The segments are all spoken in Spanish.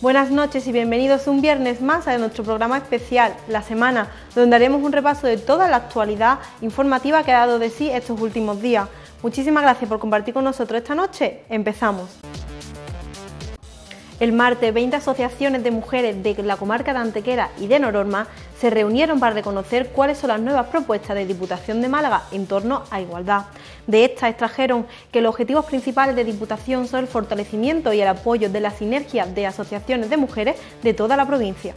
Buenas noches y bienvenidos un viernes más a nuestro programa especial La Semana, donde haremos un repaso de toda la actualidad informativa que ha dado de sí estos últimos días. Muchísimas gracias por compartir con nosotros esta noche. Empezamos. El martes, 20 asociaciones de mujeres de la comarca de Antequera y de Nororma se reunieron para reconocer cuáles son las nuevas propuestas de Diputación de Málaga en torno a igualdad. De estas extrajeron que los objetivos principales de Diputación son el fortalecimiento y el apoyo de las sinergias de asociaciones de mujeres de toda la provincia.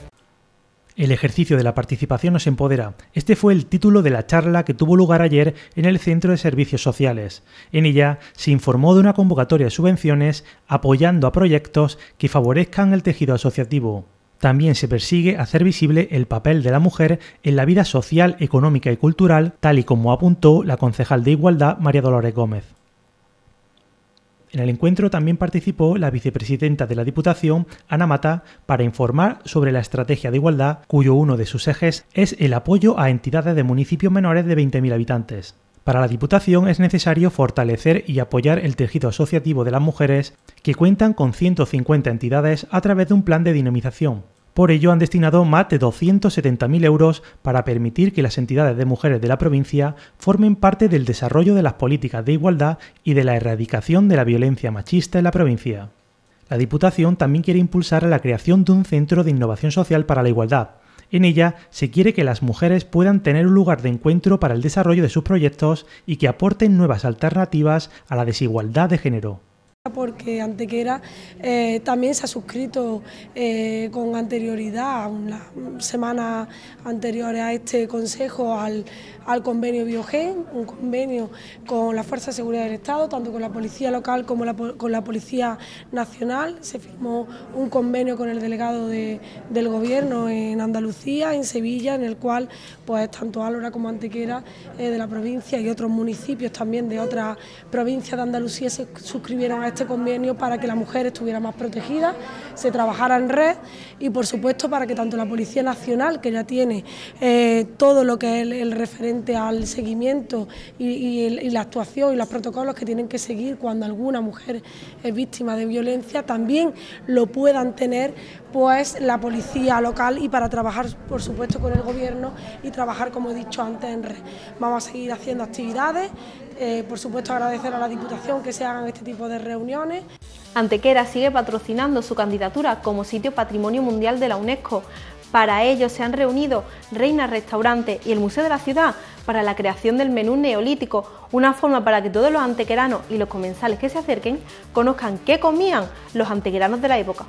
El ejercicio de la participación nos empodera. Este fue el título de la charla que tuvo lugar ayer en el Centro de Servicios Sociales. En ella se informó de una convocatoria de subvenciones apoyando a proyectos que favorezcan el tejido asociativo. También se persigue hacer visible el papel de la mujer en la vida social, económica y cultural, tal y como apuntó la concejal de Igualdad María Dolores Gómez. En el encuentro también participó la vicepresidenta de la Diputación, Ana Mata, para informar sobre la estrategia de igualdad, cuyo uno de sus ejes es el apoyo a entidades de municipios menores de 20.000 habitantes. Para la Diputación es necesario fortalecer y apoyar el tejido asociativo de las mujeres que cuentan con 150 entidades a través de un plan de dinamización. Por ello han destinado más de 270.000 euros para permitir que las entidades de mujeres de la provincia formen parte del desarrollo de las políticas de igualdad y de la erradicación de la violencia machista en la provincia. La Diputación también quiere impulsar la creación de un centro de innovación social para la igualdad. En ella se quiere que las mujeres puedan tener un lugar de encuentro para el desarrollo de sus proyectos y que aporten nuevas alternativas a la desigualdad de género porque Antequera eh, también se ha suscrito eh, con anterioridad, unas semanas anteriores a este Consejo, al, convenio Biogen, un convenio con la Fuerza de Seguridad del Estado, tanto con la Policía Local como con la Policía Nacional. Se firmó un convenio con el delegado del Gobierno en Andalucía, en Sevilla, en el cual pues tanto Álora como Antequera eh, de la provincia y otros municipios también de otras provincias de Andalucía se suscribieron a este este convenio para que la mujer estuviera más protegida, se trabajara en red y, por supuesto, para que tanto la Policía Nacional, que ya tiene eh, todo lo que es el, referente al seguimiento y, y, la actuación y los protocolos que tienen que seguir cuando alguna mujer es víctima de violencia, también lo puedan tener pues la policía local y para trabajar, por supuesto, con el gobierno y trabajar, como he dicho antes, en red. Vamos a seguir haciendo actividades eh, por supuesto, agradecer a la Diputación que se hagan este tipo de reuniones. Antequera sigue patrocinando su candidatura como sitio Patrimonio Mundial de la UNESCO. Para ello se han reunido Reina Restaurante y el Museo de la Ciudad para la creación del menú neolítico, una forma para que todos los antequeranos y los comensales que se acerquen conozcan qué comían los antequeranos de la época.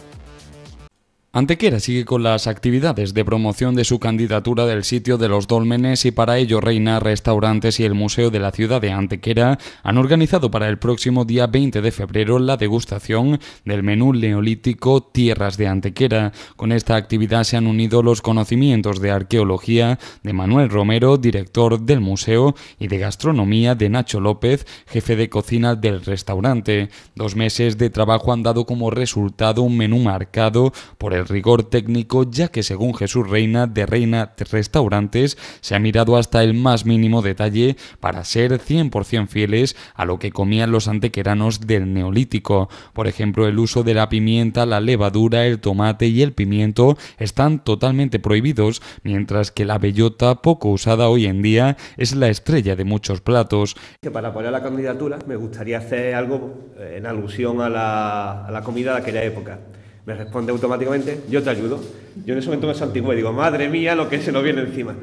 Antequera sigue con las actividades de promoción de su candidatura del sitio de los Dólmenes y para ello Reina Restaurantes y el Museo de la Ciudad de Antequera han organizado para el próximo día 20 de febrero la degustación del menú neolítico Tierras de Antequera. Con esta actividad se han unido los conocimientos de arqueología de Manuel Romero, director del museo, y de gastronomía de Nacho López, jefe de cocina del restaurante. Dos meses de trabajo han dado como resultado un menú marcado por el rigor técnico, ya que según Jesús Reina de Reina Restaurantes se ha mirado hasta el más mínimo detalle para ser 100% fieles a lo que comían los antequeranos del neolítico. Por ejemplo, el uso de la pimienta, la levadura, el tomate y el pimiento están totalmente prohibidos, mientras que la bellota, poco usada hoy en día, es la estrella de muchos platos. para apoyar la candidatura me gustaría hacer algo en alusión a la comida de aquella época. Me responde automáticamente, yo te ayudo. Yo en ese momento me saltigo y digo, madre mía, lo que se nos viene encima.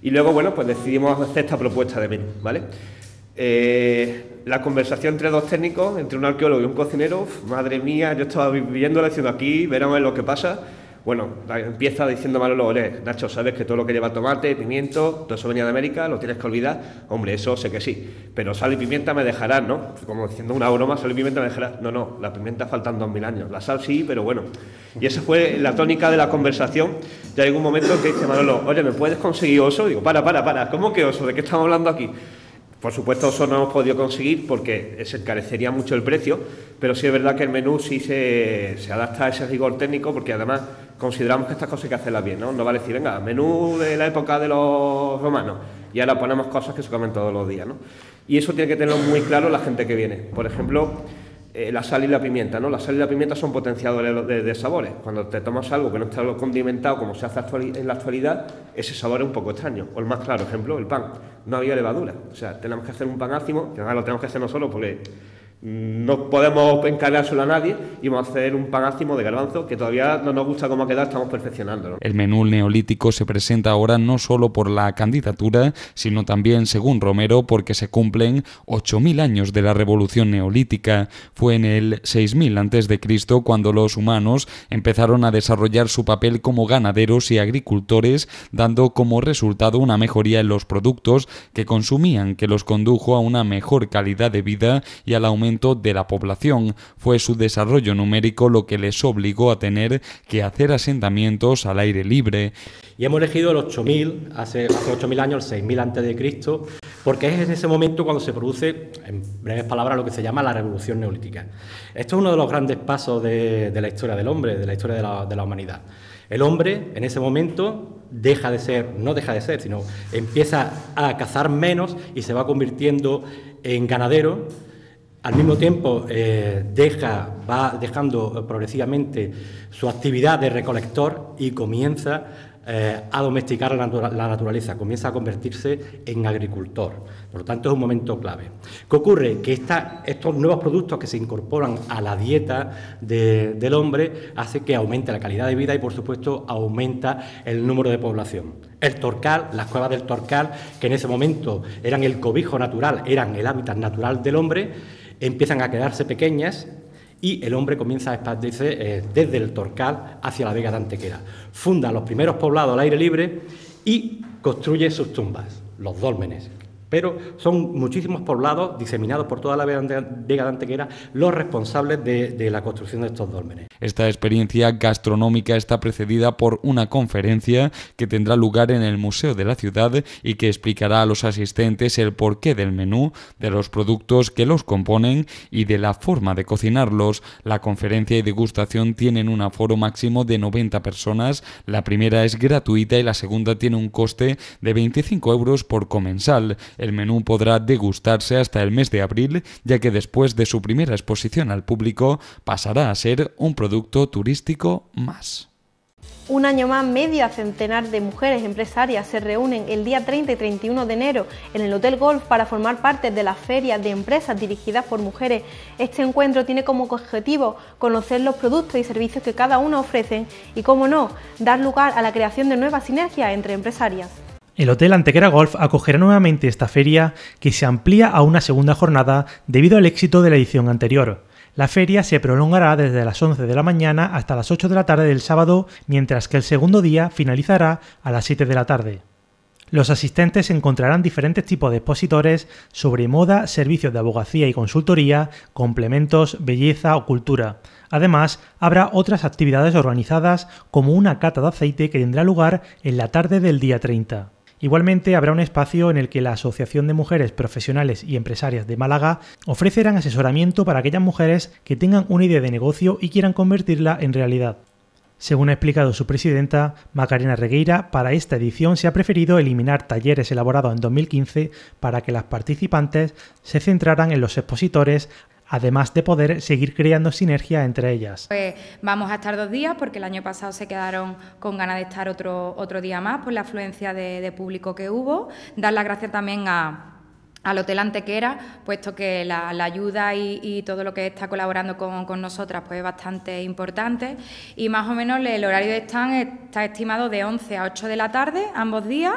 Y luego, bueno, pues decidimos hacer esta propuesta de menú, ¿vale? Eh, la conversación entre dos técnicos, entre un arqueólogo y un cocinero, madre mía, yo estaba viviendo la diciendo aquí, veremos lo que pasa. Bueno, empieza diciendo Manolo Nacho, sabes que todo lo que lleva tomate, pimiento, todo eso venía de América, lo tienes que olvidar. Hombre, eso sé que sí, pero sal y pimienta me dejarán, ¿no? Como diciendo una broma, sal y pimienta me dejarán. No, no, la pimienta faltan dos mil años, la sal sí, pero bueno. Y esa fue la tónica de la conversación. de algún un momento que dice Manolo, oye, ¿me puedes conseguir oso? Digo, para, para, para, ¿cómo que oso? ¿De qué estamos hablando aquí? Por supuesto, eso no hemos podido conseguir porque se encarecería mucho el precio, pero sí es verdad que el menú sí se, adapta a ese rigor técnico porque además consideramos que estas cosas hay que hacerlas bien, ¿no? No vale decir, venga, menú de la época de los romanos y ahora ponemos cosas que se comen todos los días, Y eso tiene que tenerlo muy claro la gente que viene. Por ejemplo, eh, la sal y la pimienta, ¿no? La sal y la pimienta son potenciadores de, sabores. Cuando te tomas algo que no está condimentado como se hace en la actualidad, ese sabor es un poco extraño. O el más claro ejemplo, el pan. No había levadura. O sea, tenemos que hacer un pan ácimo, que nada, lo tenemos que hacer nosotros porque no podemos encargárselo a nadie y vamos a hacer un panástimo de garbanzo que todavía no nos gusta cómo ha quedado, estamos perfeccionándolo. El menú neolítico se presenta ahora no solo por la candidatura, sino también, según Romero, porque se cumplen 8.000 años de la revolución neolítica. Fue en el 6.000 a.C. cuando los humanos empezaron a desarrollar su papel como ganaderos y agricultores, dando como resultado una mejoría en los productos que consumían, que los condujo a una mejor calidad de vida y al aumento de la población. Fue su desarrollo numérico lo que les obligó a tener que hacer asentamientos al aire libre. Y hemos elegido el 8000, hace, hace 8000 años, el 6000 a.C., porque es en ese momento cuando se produce, en breves palabras, lo que se llama la revolución neolítica. Esto es uno de los grandes pasos de, de la historia del hombre, de la historia de la, de la humanidad. El hombre en ese momento deja de ser, no deja de ser, sino empieza a cazar menos y se va convirtiendo en ganadero al mismo tiempo, eh, deja, va dejando eh, progresivamente su actividad de recolector y comienza eh, a domesticar la, naturaleza, comienza a convertirse en agricultor. Por lo tanto, es un momento clave. ¿Qué ocurre? Que estos nuevos productos que se incorporan a la dieta del hombre hace que aumente la calidad de vida y, por supuesto, aumenta el número de población. El torcal, las cuevas del torcal, que en ese momento eran el cobijo natural, eran el hábitat natural del hombre, empiezan a quedarse pequeñas y el hombre comienza a expandirse eh, desde el Torcal hacia la Vega de Antequera. Funda los primeros poblados al aire libre y construye sus tumbas, los dólmenes, pero son muchísimos poblados diseminados por toda la Vega de Antequera los responsables de, la construcción de estos dólmenes. Esta experiencia gastronómica está precedida por una conferencia que tendrá lugar en el Museo de la Ciudad y que explicará a los asistentes el porqué del menú, de los productos que los componen y de la forma de cocinarlos. La conferencia y degustación tienen un aforo máximo de 90 personas. La primera es gratuita y la segunda tiene un coste de 25 euros por comensal. El menú podrá degustarse hasta el mes de abril, ya que después de su primera exposición al público pasará a ser un producto turístico más. Un año más, media centenar de mujeres empresarias se reúnen el día 30 y 31 de enero en el Hotel Golf para formar parte de la Feria de Empresas dirigidas por mujeres. Este encuentro tiene como objetivo conocer los productos y servicios que cada una ofrece y, como no, dar lugar a la creación de nuevas sinergias entre empresarias. El Hotel Antequera Golf acogerá nuevamente esta feria que se amplía a una segunda jornada debido al éxito de la edición anterior. La feria se prolongará desde las 11 de la mañana hasta las 8 de la tarde del sábado, mientras que el segundo día finalizará a las 7 de la tarde. Los asistentes encontrarán diferentes tipos de expositores sobre moda, servicios de abogacía y consultoría, complementos, belleza o cultura. Además, habrá otras actividades organizadas como una cata de aceite que tendrá lugar en la tarde del día 30. Igualmente, habrá un espacio en el que la Asociación de Mujeres Profesionales y Empresarias de Málaga ofrecerán asesoramiento para aquellas mujeres que tengan una idea de negocio y quieran convertirla en realidad. Según ha explicado su presidenta, Macarena Regueira, para esta edición se ha preferido eliminar talleres elaborados en 2015 para que las participantes se centraran en los expositores además de poder seguir creando sinergia entre ellas. Pues vamos a estar dos días porque el año pasado se quedaron con ganas de estar otro, otro día más por la afluencia de, público que hubo. Dar las gracias también a al que era... puesto que la, ayuda y, todo lo que está colaborando con, con, nosotras pues es bastante importante. Y más o menos el horario de stand está estimado de 11 a 8 de la tarde, ambos días.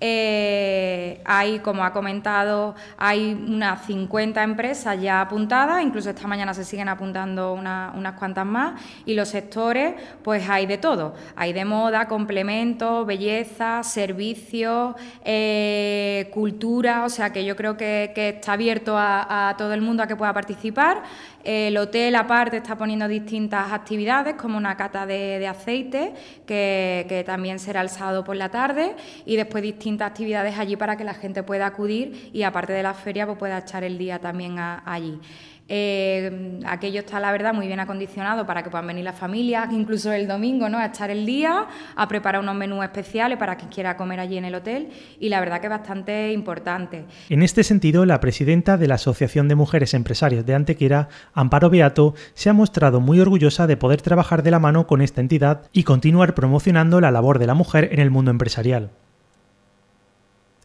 Eh, hay, como ha comentado, hay unas 50 empresas ya apuntadas, incluso esta mañana se siguen apuntando unas cuantas más, y los sectores, pues hay de todo. Hay de moda, complementos, belleza, servicios, eh, cultura, o sea que yo creo que, está abierto a, todo el mundo a que pueda participar. El hotel aparte está poniendo distintas actividades como una cata de, aceite que, también será el sábado por la tarde y después distintas actividades allí para que la gente pueda acudir y aparte de la feria pues pueda echar el día también allí. Eh, aquello está, la verdad, muy bien acondicionado para que puedan venir las familias, incluso el domingo, ¿no? A estar el día, a preparar unos menús especiales para quien quiera comer allí en el hotel y la verdad que es bastante importante. En este sentido, la presidenta de la Asociación de Mujeres Empresarias de Antequera, Amparo Beato, se ha mostrado muy orgullosa de poder trabajar de la mano con esta entidad y continuar promocionando la labor de la mujer en el mundo empresarial.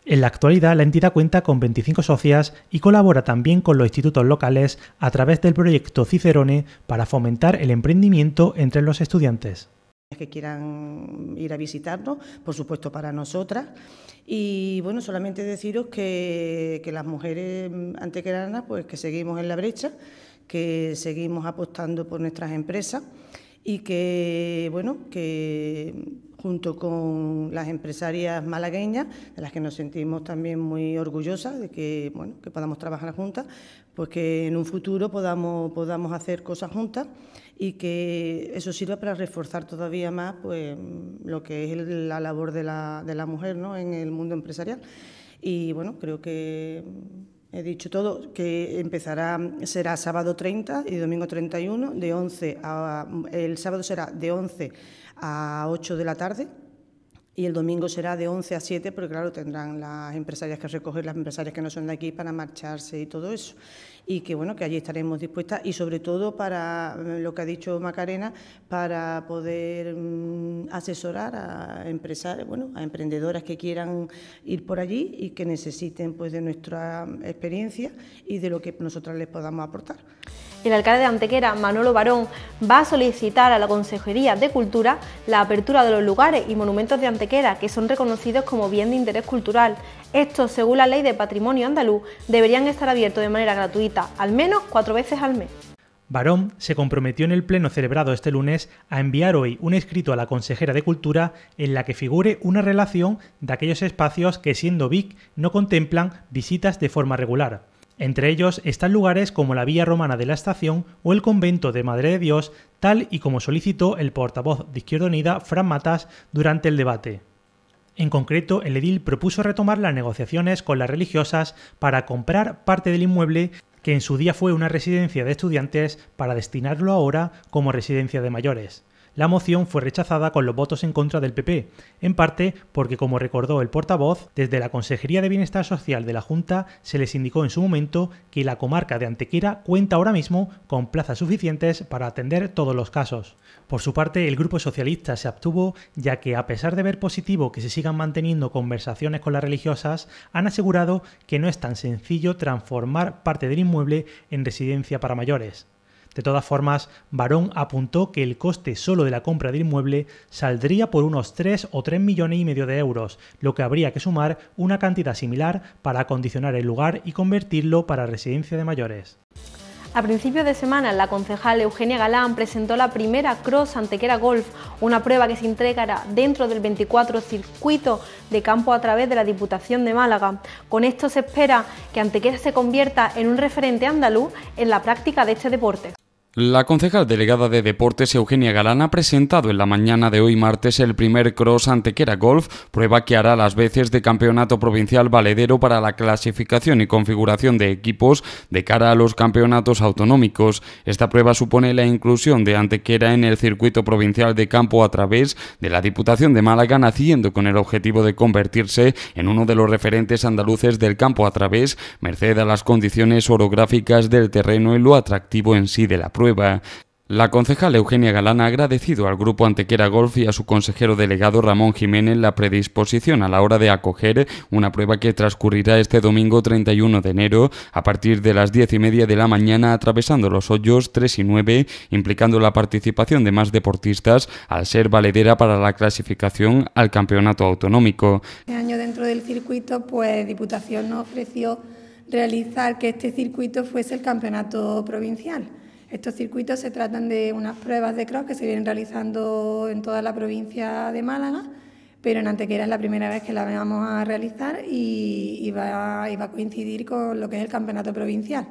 En la actualidad, la entidad cuenta con 25 socias y colabora también con los institutos locales a través del proyecto Cicerone para fomentar el emprendimiento entre los estudiantes que quieran ir a visitarnos, por supuesto para nosotras. Y bueno, solamente deciros que, las mujeres antequeranas, pues que seguimos en la brecha, que seguimos apostando por nuestras empresas y que, bueno, que junto con las empresarias malagueñas, de las que nos sentimos también muy orgullosas de que, bueno, que podamos trabajar juntas, pues que en un futuro podamos, podamos hacer cosas juntas y que eso sirva para reforzar todavía más pues, lo que es la labor de la, de la mujer ¿no? en el mundo empresarial. Y bueno, creo que He dicho todo, que empezará, será sábado 30 y domingo 31, de 11 a, el sábado será de 11 a 8 de la tarde y el domingo será de 11 a 7, porque claro, tendrán las empresarias que recoger, las empresarias que no son de aquí para marcharse y todo eso. Y que bueno, que allí estaremos dispuestas y sobre todo para mm, lo que ha dicho Macarena, para poder mm, asesorar a empresarias, bueno, a emprendedoras que quieran ir por allí y que necesiten pues de nuestra experiencia y de lo que nosotras les podamos aportar el alcalde de Antequera, Manolo Barón, va a solicitar a la Consejería de Cultura la apertura de los lugares y monumentos de Antequera que son reconocidos como bien de interés cultural. Estos, según la Ley de Patrimonio Andaluz, deberían estar abiertos de manera gratuita, al menos cuatro veces al mes. Barón se comprometió en el pleno celebrado este lunes a enviar hoy un escrito a la consejera de Cultura en la que figure una relación de aquellos espacios que siendo VIC no contemplan visitas de forma regular. Entre ellos están lugares como la vía Romana de la Estación o el Convento de Madre de Dios, tal y como solicitó el portavoz de Izquierda Unida, Fran Matas, durante el debate. En concreto, el edil propuso retomar las negociaciones con las religiosas para comprar parte del inmueble que en su día fue una residencia de estudiantes para destinarlo ahora como residencia de mayores. La moción fue rechazada con los votos en contra del PP, en parte porque, como recordó el portavoz, desde la Consejería de Bienestar Social de la Junta se les indicó en su momento que la comarca de Antequera cuenta ahora mismo con plazas suficientes para atender todos los casos. Por su parte, el Grupo Socialista se abstuvo ya que, a pesar de ver positivo que se sigan manteniendo conversaciones con las religiosas, han asegurado que no es tan sencillo transformar parte del inmueble en residencia para mayores. De todas formas, Barón apuntó que el coste solo de la compra del inmueble saldría por unos 3 o 3 millones y medio de euros, lo que habría que sumar una cantidad similar para acondicionar el lugar y convertirlo para residencia de mayores. A principios de semana, la concejal Eugenia Galán presentó la primera Cross Antequera Golf, una prueba que se entregará dentro del 24 circuito de campo a través de la Diputación de Málaga. Con esto se espera que Antequera se convierta en un referente andaluz en la práctica de este deporte. La concejal delegada de Deportes Eugenia Galán ha presentado en la mañana de hoy martes el primer cross Antequera Golf, prueba que hará las veces de campeonato provincial valedero para la clasificación y configuración de equipos de cara a los campeonatos autonómicos. Esta prueba supone la inclusión de Antequera en el circuito provincial de campo a través de la Diputación de Málaga, naciendo con el objetivo de convertirse en uno de los referentes andaluces del campo a través, merced a las condiciones orográficas del terreno y lo atractivo en sí de la prueba. La concejal Eugenia Galán ha agradecido al Grupo Antequera Golf y a su consejero delegado Ramón Jiménez la predisposición a la hora de acoger una prueba que transcurrirá este domingo 31 de enero a partir de las 10 y media de la mañana atravesando los hoyos 3 y 9, implicando la participación de más deportistas al ser valedera para la clasificación al campeonato autonómico. Este año dentro del circuito, pues Diputación nos ofreció realizar que este circuito fuese el campeonato provincial estos circuitos se tratan de unas pruebas de cross que se vienen realizando en toda la provincia de Málaga, pero en Antequera es la primera vez que la vamos a realizar y, va, a coincidir con lo que es el campeonato provincial,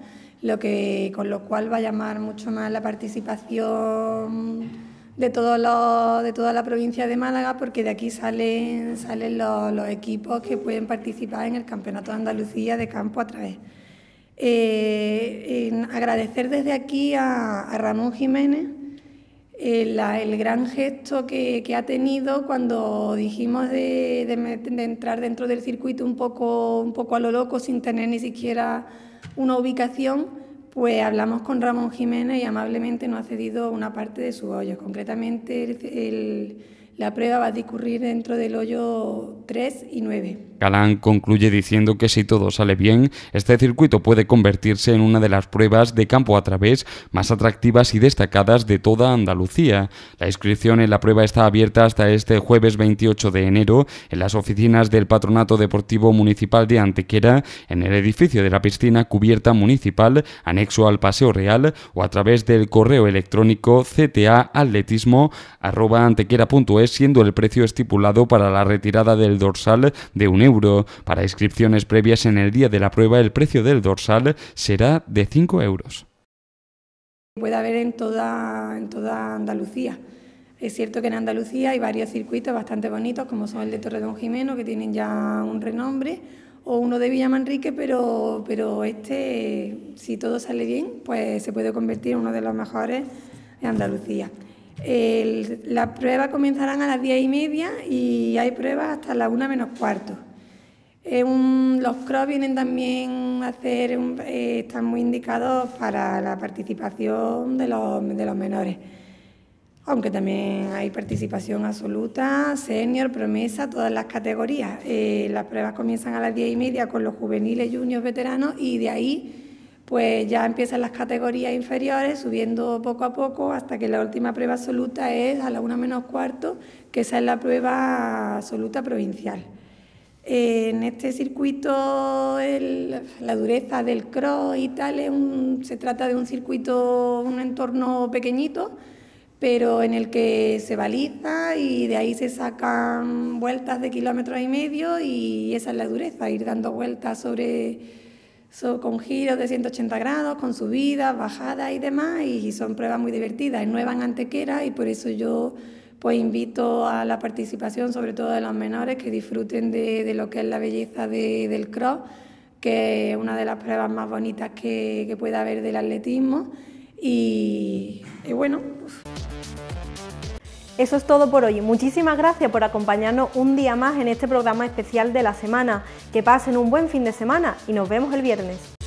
con lo cual va a llamar mucho más la participación de, toda la provincia de Málaga, porque de aquí salen, salen los equipos que pueden participar en el Campeonato de Andalucía de campo a través. Eh, en agradecer desde aquí a, Ramón Jiménez eh, el gran gesto que, ha tenido cuando dijimos de, entrar dentro del circuito un poco, un poco a lo loco, sin tener ni siquiera una ubicación, pues hablamos con Ramón Jiménez y amablemente nos ha cedido una parte de su hoyo. Concretamente, la prueba va a discurrir dentro del hoyo 3 y 9. Galán concluye diciendo que si todo sale bien, este circuito puede convertirse en una de las pruebas de campo a través más atractivas y destacadas de toda Andalucía. La inscripción en la prueba está abierta hasta este jueves 28 de enero en las oficinas del Patronato Deportivo Municipal de Antequera, en el edificio de la piscina cubierta municipal anexo al Paseo Real o a través del correo electrónico ctaatletismo.antequera.es siendo el precio estipulado para la retirada del dorsal de un para inscripciones previas en el día de la prueba, el precio del dorsal será de 5 euros. Puede haber en toda, en toda Andalucía. Es cierto que en Andalucía hay varios circuitos bastante bonitos, como son el de Torredón Jimeno, que tienen ya un renombre, o uno de Villamanrique, pero, pero este, si todo sale bien, pues se puede convertir en uno de los mejores de Andalucía. las pruebas comenzarán a las diez y media y hay pruebas hasta la una menos cuarto los cross vienen también a hacer, eh, están muy indicados para la participación de los, menores, aunque también hay participación absoluta, senior, promesa, todas las categorías. Eh, las pruebas comienzan a las diez y media con los juveniles, juniors, veteranos y de ahí pues ya empiezan las categorías inferiores, subiendo poco a poco hasta que la última prueba absoluta es a la una menos cuarto, que esa es la prueba absoluta provincial en este circuito la dureza del cross y tal, es un, se trata de un circuito, un entorno pequeñito, pero en el que se baliza y de ahí se sacan vueltas de kilómetros y medio y esa es la dureza, ir dando vueltas sobre, con giros de 180 grados, con subidas, bajadas y demás, y son pruebas muy divertidas, es nueva Antequera y por eso yo pues invito a la participación, sobre todo de los menores, que disfruten de, lo que es la belleza del cross, que es una de las pruebas más bonitas que, que pueda haber del atletismo. Y, y bueno. Pues. Eso es todo por hoy. Muchísimas gracias por acompañarnos un día más en este programa especial de la semana. Que pasen un buen fin de semana y nos vemos el viernes.